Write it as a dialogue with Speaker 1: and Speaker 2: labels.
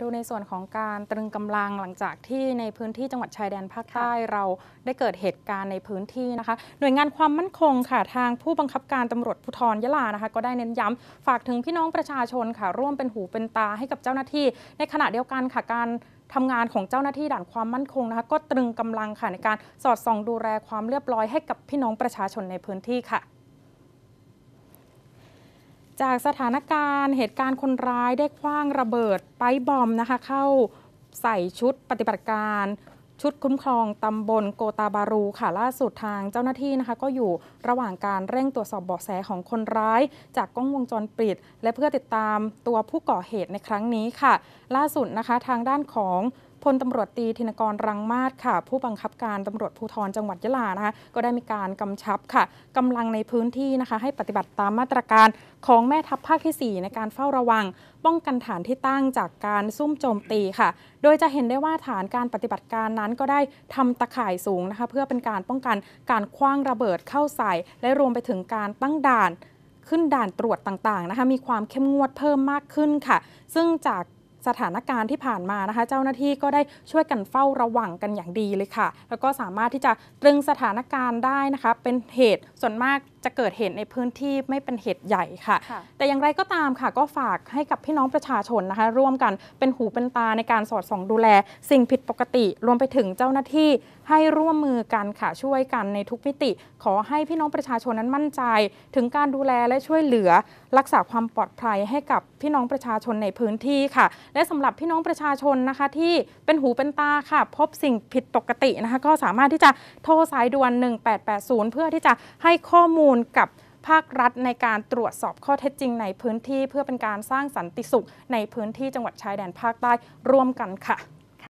Speaker 1: ดูในส่วนของการตรึงกำลังหลังจากที่ในพื้นที่จังหวัดชายแดนภาคใต้ เราได้เกิดเหตุการณ์ในพื้นที่นะคะ หน่วยงานความมั่นคงค่ะทางผู้บังคับการตำรวจภูธรยะลานะคะ ก็ได้เน้นย้ำ ฝากถึงพี่น้องประชาชนค่ะร่วมเป็นหูเป็นตาให้กับเจ้าหน้าที่ ในขณะเดียวกันค่ะ การทำงานของเจ้าหน้าที่ด่านความมั่นคงนะคะ ก็ตรึงกำลังค่ะในการสอดส่องดูแลความเรียบร้อยให้กับพี่น้องประชาชนในพื้นที่ค่ะจากสถานการณ์เหตุการณ์คนร้ายได้คว้างระเบิดไปบอมนะคะ เข้าใส่ชุดปฏิบัติการ ชุดคุ้มครองตำบลโกตาบารูค่ะ ล่าสุดทางเจ้าหน้าที่นะคะ ก็อยู่ระหว่างการเร่งตรวจสอบเบาะแสของคนร้ายจากกล้องวงจรปิด และเพื่อติดตามตัวผู้ก่อเหตุในครั้งนี้ค่ะ ล่าสุดนะคะทางด้านของพลตำรวจตีธินกรรังมาศค่ะ ผู้บังคับการตำรวจภูธรจังหวัดยะลานะคะก็ได้มีการกำชับค่ะกำลังในพื้นที่นะคะ ให้ปฏิบัติตามมาตรการของแม่ทัพภาคที่ 4 ในการเฝ้าระวัง ป้องกันฐานที่ตั้งจากการซุ่มโจมตีค่ะ โดยจะเห็นได้ว่าฐานการปฏิบัติการนั้นก็ได้ทำตะข่ายสูงนะคะ เพื่อเป็นการป้องกันการคว้างระเบิดเข้าใส่และรวมไปถึงการตั้งด่านขึ้นด่านตรวจต่างๆนะคะ มีความเข้มงวดเพิ่มมากขึ้นค่ะ ซึ่งจากสถานการณ์ที่ผ่านมานะคะเจ้าหน้าที่ก็ได้ช่วยกันเฝ้าระวังกันอย่างดีเลยค่ะ แล้วก็สามารถที่จะตรึงสถานการณ์ได้นะคะเป็นเหตุส่วนมากจะเกิดเหตุในพื้นที่ไม่เป็นเหตุใหญ่ค่ะ แต่อย่างไรก็ตามค่ะก็ฝากให้กับพี่น้องประชาชนนะคะร่วมกันเป็นหูเป็นตาในการสอดส่อง ดูแล สิ่งผิดปกติ รวมไปถึงเจ้าหน้าที่ ให้ร่วมมือกันค่ะช่วยกันในทุกมิติ ขอให้พี่น้องประชาชนนั้นมั่นใจ ถึงการดูแลและช่วยเหลือรักษาความปลอดภัยให้กับพี่น้องประชาชนในพื้นที่ค่ะ และสำหรับพี่น้องประชาชนนะคะที่เป็นหูเป็นตาค่ะ พบสิ่งผิดปกตินะคะก็สามารถที่จะโทรสายด่วน 1880เพื่อที่จะให้ข้อมูลูลกับภาครัฐในการตรวจสอบข้อเท็จจริงในพื้นที่เพื่อเป็นการสร้างสันติสุขในพื้นที่จังหวัดชายแดนภาคใต้ ร่วมกันค่ะ